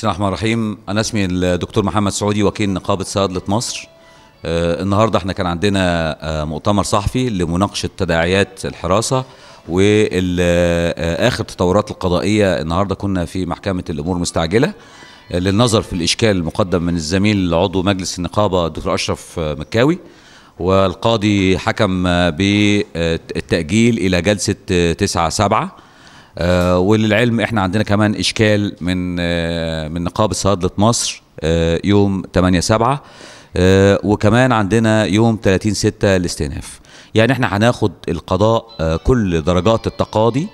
بسم الله الرحمن الرحيم انا اسمي الدكتور محمد سعودي وكيل نقابه صيادله مصر آه النهارده احنا كان عندنا آه مؤتمر صحفي لمناقشه تداعيات الحراسه واخر آه، التطورات القضائيه النهارده كنا في محكمه الامور المستعجله آه، للنظر في الاشكال المقدم من الزميل عضو مجلس النقابه الدكتور اشرف آه، مكاوي والقاضي حكم بالتاجيل الى جلسه 9 7 آه، وللعلم احنا عندنا كمان اشكال من آه، من نقابه صيادله مصر آه، يوم 8 7 وكمان عندنا يوم 30 6 الاستئناف يعني احنا هناخد القضاء كل درجات التقاضي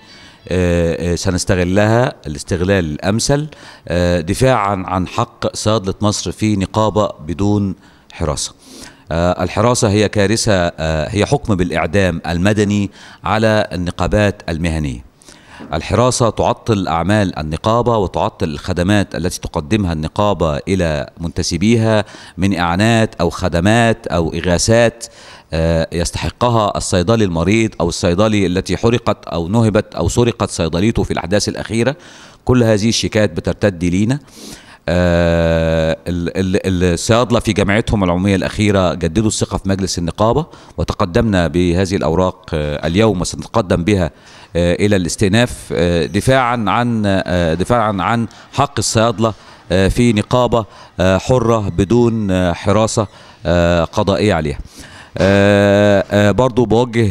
سنستغلها الاستغلال الامثل دفاعا عن حق صيادله مصر في نقابه بدون حراسه الحراسة هي كارثة هي حكم بالإعدام المدني على النقابات المهنية الحراسة تعطل أعمال النقابة وتعطل الخدمات التي تقدمها النقابة إلى منتسبيها من إعانات أو خدمات أو إغاثات آه، يستحقها الصيدلي المريض أو الصيدلي التي حرقت أو نهبت أو سرقت صيدليته في الأحداث الأخيرة كل هذه الشيكات بترتد لينا آه، الصيادله في جامعتهم العموميه الاخيره جددوا الثقه في مجلس النقابه وتقدمنا بهذه الاوراق آه، اليوم وسنتقدم بها آه، الى الاستئناف دفاعا عن دفاعا عن حق الصيادله في نقابه حره بدون حراسه قضائيه عليها برضو بوجه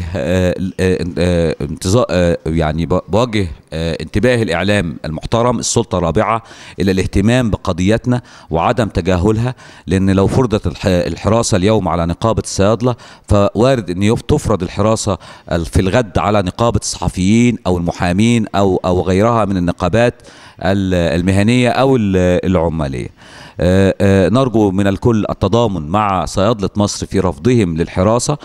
يعني بوجه آه، انتباه الإعلام المحترم السلطة الرابعة إلى الاهتمام بقضيتنا وعدم تجاهلها لأن لو فرضت الحراسة اليوم على نقابة الصيادلة فوارد أن تفرض الحراسة في الغد على نقابة الصحفيين أو المحامين أو, أو غيرها من النقابات المهنية أو العمالية آه، آه، نرجو من الكل التضامن مع صيادلة مصر في رفضهم للحراسة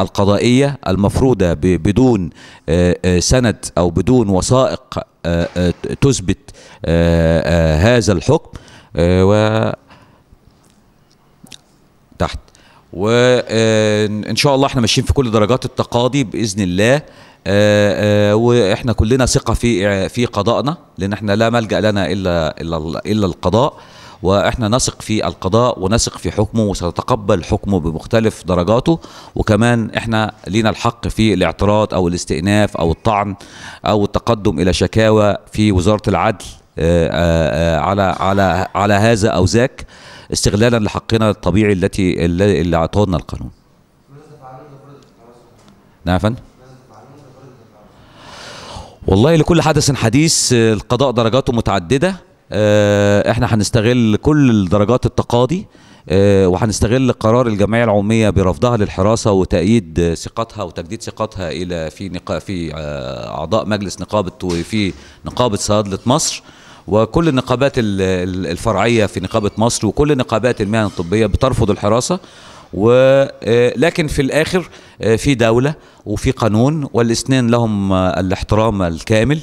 القضائية المفروضة بدون سند أو بدون بدون وثائق آه، آه، تثبت آه، هذا الحكم و تحت وان شاء الله احنا ماشيين في كل درجات التقاضي باذن الله واحنا كلنا ثقه في في قضائنا لان احنا لا ملجا لنا الا الا الا القضاء واحنا نثق في القضاء ونثق في حكمه وسنتقبل حكمه بمختلف درجاته وكمان احنا لينا الحق في الاعتراض او الاستئناف او الطعن او التقدم الى شكاوى في وزاره العدل آه، آه، على على على هذا او ذاك استغلالا لحقنا الطبيعي التي اللي اعطانا القانون. نعم فندم والله لكل حدث حديث آه، القضاء درجاته متعدده آه، احنا هنستغل كل درجات التقاضي آه، وهنستغل قرار الجمعيه العموميه برفضها للحراسه وتأييد ثقتها وتجديد ثقتها الى في نقا في آه، اعضاء مجلس نقابه وفي نقابه صيادله مصر وكل النقابات الفرعيه في نقابه مصر وكل نقابات المهن الطبيه بترفض الحراسه ولكن في الاخر في دوله وفي قانون والاثنين لهم الاحترام الكامل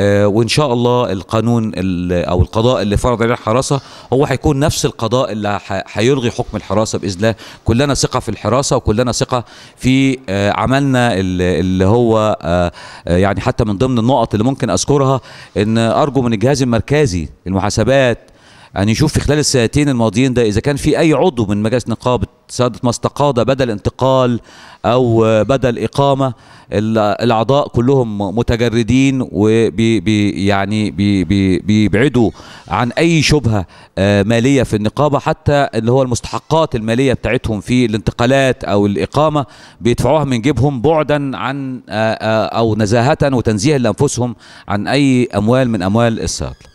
آه، وان شاء الله القانون او القضاء اللي فرض عليه الحراسه هو هيكون نفس القضاء اللي هيلغي حكم الحراسه باذن الله كلنا ثقه في الحراسه وكلنا ثقه في آه، عملنا اللي هو آه، يعني حتى من ضمن النقط اللي ممكن اذكرها ان ارجو من الجهاز المركزي المحاسبات يعني نشوف في خلال السنتين الماضيين ده اذا كان في اي عضو من مجلس نقابه سياده ما استقاد بدل انتقال او بدل اقامه الاعضاء كلهم متجردين وبي يعني بي بي بيبعدوا عن اي شبهه آه، ماليه في النقابه حتى اللي هو المستحقات الماليه بتاعتهم في الانتقالات او الاقامه بيدفعوها من جيبهم بعدا عن آه، آه، او نزاهه وتنزيها لانفسهم عن اي اموال من اموال السياده